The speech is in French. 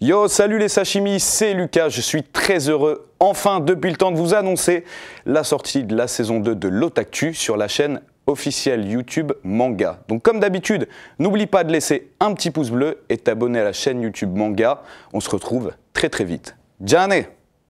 Yo, salut les sashimi, c'est Lucas, je suis très heureux enfin depuis le temps de vous annoncer la sortie de la saison 2 de L'Otactu sur la chaîne officielle YouTube Manga. Donc comme d'habitude, n'oublie pas de laisser un petit pouce bleu et t'abonner à la chaîne YouTube Manga. On se retrouve très très vite. Djane